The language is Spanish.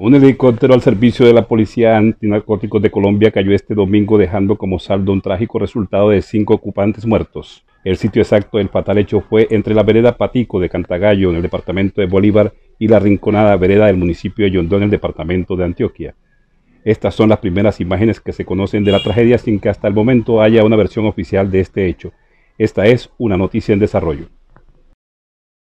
Un helicóptero al servicio de la Policía Antinarcóticos de Colombia cayó este domingo dejando como saldo un trágico resultado de cinco ocupantes muertos. El sitio exacto del fatal hecho fue entre la vereda Patico de Cantagallo en el departamento de Bolívar y la rinconada vereda del municipio de Yondó en el departamento de Antioquia. Estas son las primeras imágenes que se conocen de la tragedia sin que hasta el momento haya una versión oficial de este hecho. Esta es una noticia en desarrollo.